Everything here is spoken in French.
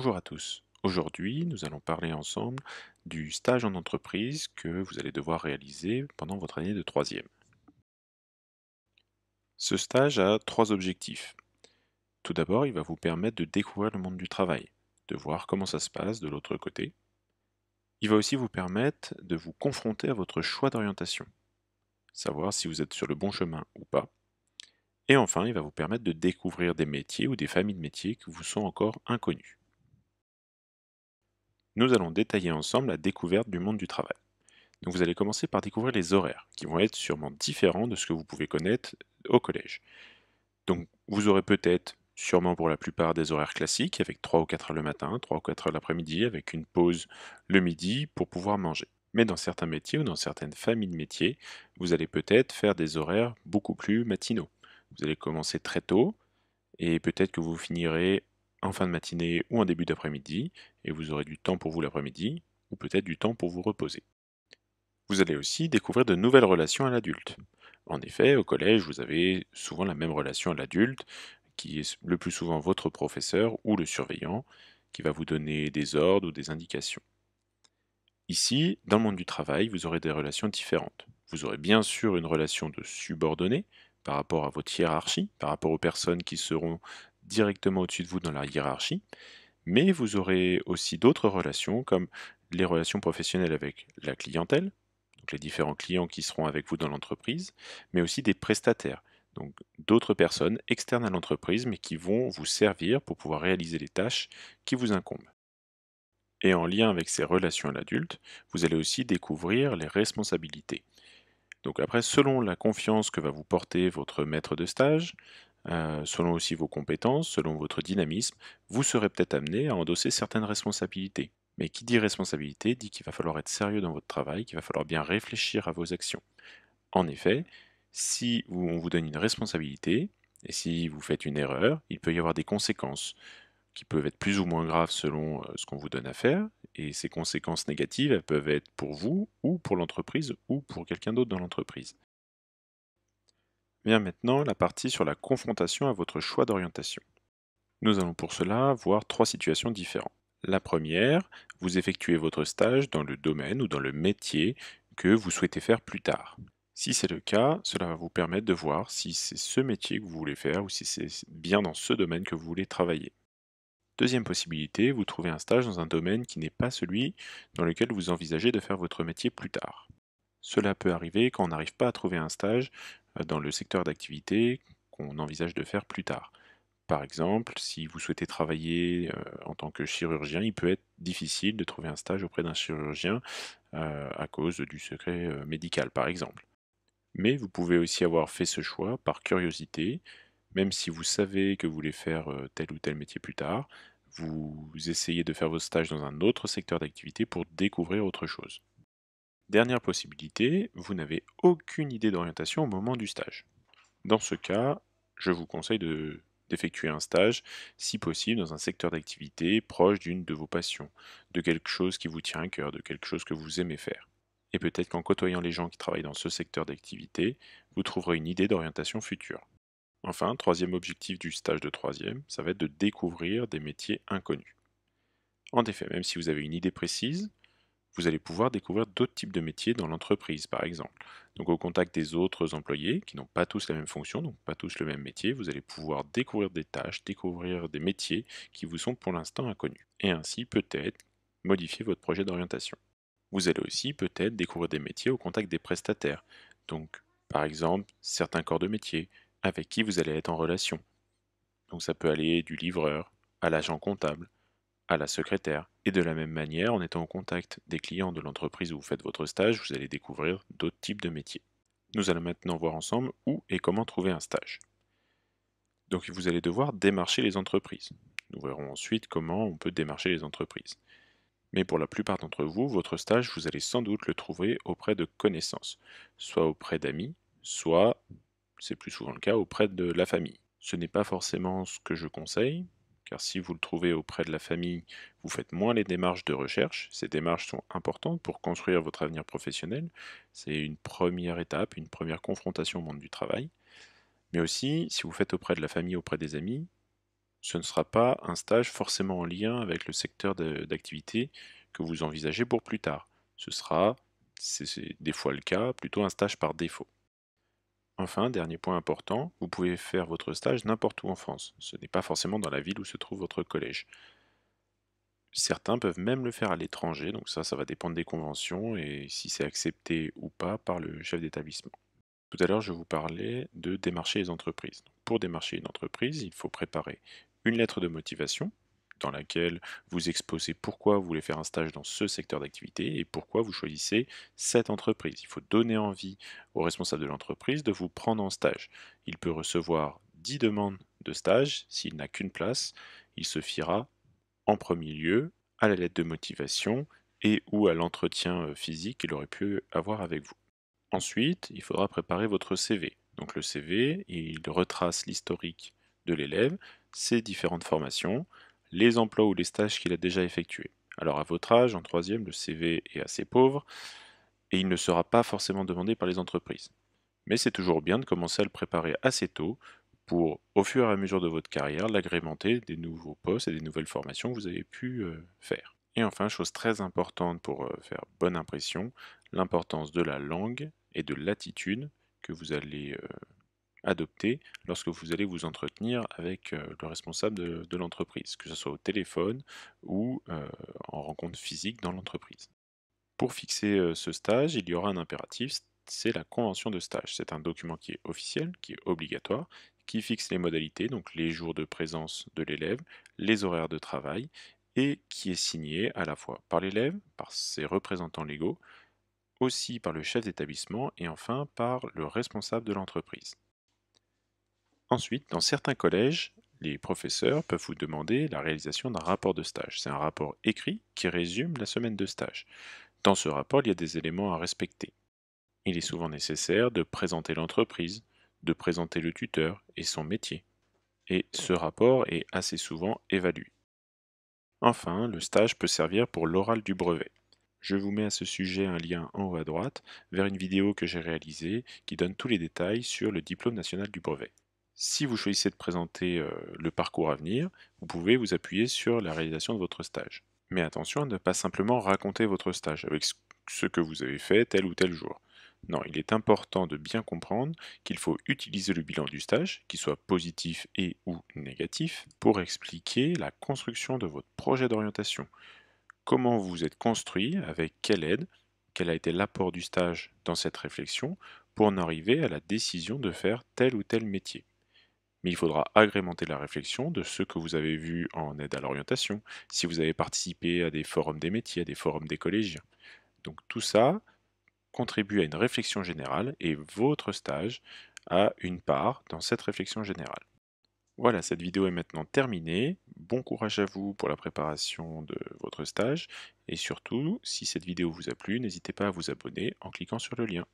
Bonjour à tous. Aujourd'hui, nous allons parler ensemble du stage en entreprise que vous allez devoir réaliser pendant votre année de troisième. Ce stage a trois objectifs. Tout d'abord, il va vous permettre de découvrir le monde du travail, de voir comment ça se passe de l'autre côté. Il va aussi vous permettre de vous confronter à votre choix d'orientation, savoir si vous êtes sur le bon chemin ou pas. Et enfin, il va vous permettre de découvrir des métiers ou des familles de métiers qui vous sont encore inconnus nous allons détailler ensemble la découverte du monde du travail. Donc vous allez commencer par découvrir les horaires, qui vont être sûrement différents de ce que vous pouvez connaître au collège. Donc vous aurez peut-être, sûrement pour la plupart, des horaires classiques, avec 3 ou 4 heures le matin, 3 ou 4 heures l'après-midi, avec une pause le midi pour pouvoir manger. Mais dans certains métiers ou dans certaines familles de métiers, vous allez peut-être faire des horaires beaucoup plus matinaux. Vous allez commencer très tôt, et peut-être que vous finirez en fin de matinée ou en début d'après-midi, et vous aurez du temps pour vous l'après-midi, ou peut-être du temps pour vous reposer. Vous allez aussi découvrir de nouvelles relations à l'adulte. En effet, au collège, vous avez souvent la même relation à l'adulte, qui est le plus souvent votre professeur ou le surveillant, qui va vous donner des ordres ou des indications. Ici, dans le monde du travail, vous aurez des relations différentes. Vous aurez bien sûr une relation de subordonné par rapport à votre hiérarchie, par rapport aux personnes qui seront directement au-dessus de vous dans la hiérarchie, mais vous aurez aussi d'autres relations comme les relations professionnelles avec la clientèle, donc les différents clients qui seront avec vous dans l'entreprise, mais aussi des prestataires, donc d'autres personnes externes à l'entreprise, mais qui vont vous servir pour pouvoir réaliser les tâches qui vous incombent. Et en lien avec ces relations à l'adulte, vous allez aussi découvrir les responsabilités. Donc après, selon la confiance que va vous porter votre maître de stage, euh, selon aussi vos compétences, selon votre dynamisme, vous serez peut-être amené à endosser certaines responsabilités. Mais qui dit responsabilité dit qu'il va falloir être sérieux dans votre travail, qu'il va falloir bien réfléchir à vos actions. En effet, si on vous donne une responsabilité, et si vous faites une erreur, il peut y avoir des conséquences qui peuvent être plus ou moins graves selon euh, ce qu'on vous donne à faire, et ces conséquences négatives elles peuvent être pour vous, ou pour l'entreprise, ou pour quelqu'un d'autre dans l'entreprise maintenant la partie sur la confrontation à votre choix d'orientation. Nous allons pour cela voir trois situations différentes. La première, vous effectuez votre stage dans le domaine ou dans le métier que vous souhaitez faire plus tard. Si c'est le cas, cela va vous permettre de voir si c'est ce métier que vous voulez faire ou si c'est bien dans ce domaine que vous voulez travailler. Deuxième possibilité, vous trouvez un stage dans un domaine qui n'est pas celui dans lequel vous envisagez de faire votre métier plus tard. Cela peut arriver quand on n'arrive pas à trouver un stage euh, dans le secteur d'activité qu'on envisage de faire plus tard. Par exemple, si vous souhaitez travailler euh, en tant que chirurgien, il peut être difficile de trouver un stage auprès d'un chirurgien euh, à cause du secret médical, par exemple. Mais vous pouvez aussi avoir fait ce choix par curiosité, même si vous savez que vous voulez faire tel ou tel métier plus tard, vous essayez de faire vos stages dans un autre secteur d'activité pour découvrir autre chose. Dernière possibilité, vous n'avez aucune idée d'orientation au moment du stage. Dans ce cas, je vous conseille d'effectuer un stage, si possible, dans un secteur d'activité proche d'une de vos passions, de quelque chose qui vous tient à cœur, de quelque chose que vous aimez faire. Et peut-être qu'en côtoyant les gens qui travaillent dans ce secteur d'activité, vous trouverez une idée d'orientation future. Enfin, troisième objectif du stage de troisième, ça va être de découvrir des métiers inconnus. En effet, même si vous avez une idée précise, vous allez pouvoir découvrir d'autres types de métiers dans l'entreprise, par exemple. Donc au contact des autres employés, qui n'ont pas tous la même fonction, donc pas tous le même métier, vous allez pouvoir découvrir des tâches, découvrir des métiers qui vous sont pour l'instant inconnus, et ainsi peut-être modifier votre projet d'orientation. Vous allez aussi peut-être découvrir des métiers au contact des prestataires, donc par exemple certains corps de métier avec qui vous allez être en relation. Donc ça peut aller du livreur à l'agent comptable, à la secrétaire, et de la même manière, en étant au contact des clients de l'entreprise où vous faites votre stage, vous allez découvrir d'autres types de métiers. Nous allons maintenant voir ensemble où et comment trouver un stage. Donc vous allez devoir démarcher les entreprises. Nous verrons ensuite comment on peut démarcher les entreprises. Mais pour la plupart d'entre vous, votre stage, vous allez sans doute le trouver auprès de connaissances, soit auprès d'amis, soit, c'est plus souvent le cas, auprès de la famille. Ce n'est pas forcément ce que je conseille, car si vous le trouvez auprès de la famille, vous faites moins les démarches de recherche. Ces démarches sont importantes pour construire votre avenir professionnel. C'est une première étape, une première confrontation au monde du travail. Mais aussi, si vous faites auprès de la famille, auprès des amis, ce ne sera pas un stage forcément en lien avec le secteur d'activité que vous envisagez pour plus tard. Ce sera, c'est des fois le cas, plutôt un stage par défaut. Enfin, dernier point important, vous pouvez faire votre stage n'importe où en France. Ce n'est pas forcément dans la ville où se trouve votre collège. Certains peuvent même le faire à l'étranger, donc ça, ça va dépendre des conventions et si c'est accepté ou pas par le chef d'établissement. Tout à l'heure, je vous parlais de démarcher les entreprises. Pour démarcher une entreprise, il faut préparer une lettre de motivation dans laquelle vous exposez pourquoi vous voulez faire un stage dans ce secteur d'activité et pourquoi vous choisissez cette entreprise. Il faut donner envie au responsable de l'entreprise de vous prendre en stage. Il peut recevoir 10 demandes de stage. S'il n'a qu'une place, il se fiera en premier lieu à la lettre de motivation et ou à l'entretien euh, physique qu'il aurait pu avoir avec vous. Ensuite, il faudra préparer votre CV. Donc le CV, il retrace l'historique de l'élève, ses différentes formations, les emplois ou les stages qu'il a déjà effectués. Alors à votre âge, en troisième, le CV est assez pauvre et il ne sera pas forcément demandé par les entreprises. Mais c'est toujours bien de commencer à le préparer assez tôt pour, au fur et à mesure de votre carrière, l'agrémenter des nouveaux postes et des nouvelles formations que vous avez pu euh, faire. Et enfin, chose très importante pour euh, faire bonne impression, l'importance de la langue et de l'attitude que vous allez euh, adopter lorsque vous allez vous entretenir avec euh, le responsable de, l'entreprise, que ce soit au téléphone ou euh, en rencontre physique dans l'entreprise. Pour fixer euh, ce stage, il y aura un impératif, c'est la convention de stage. C'est un document qui est officiel, qui est obligatoire, qui fixe les modalités, donc les jours de présence de l'élève, les horaires de travail, et qui est signé à la fois par l'élève, par ses représentants légaux, aussi par le chef d'établissement et enfin par le responsable de l'entreprise. Ensuite, dans certains collèges, les professeurs peuvent vous demander la réalisation d'un rapport de stage. C'est un rapport écrit qui résume la semaine de stage. Dans ce rapport, il y a des éléments à respecter. Il est souvent nécessaire de présenter l'entreprise, de présenter le tuteur et son métier. Et ce rapport est assez souvent évalué. Enfin, le stage peut servir pour l'oral du brevet. Je vous mets à ce sujet un lien en haut à droite vers une vidéo que j'ai réalisée qui donne tous les détails sur le diplôme national du brevet. Si vous choisissez de présenter euh, le parcours à venir, vous pouvez vous appuyer sur la réalisation de votre stage. Mais attention à ne pas simplement raconter votre stage avec ce que vous avez fait tel ou tel jour. Non, il est important de bien comprendre qu'il faut utiliser le bilan du stage, qu'il soit positif et ou négatif, pour expliquer la construction de votre projet d'orientation. Comment vous êtes construit, avec quelle aide, quel a été l'apport du stage dans cette réflexion, pour en arriver à la décision de faire tel ou tel métier mais il faudra agrémenter la réflexion de ce que vous avez vu en aide à l'orientation, si vous avez participé à des forums des métiers, à des forums des collégiens. Donc tout ça contribue à une réflexion générale et votre stage a une part dans cette réflexion générale. Voilà, cette vidéo est maintenant terminée. Bon courage à vous pour la préparation de votre stage. Et surtout, si cette vidéo vous a plu, n'hésitez pas à vous abonner en cliquant sur le lien.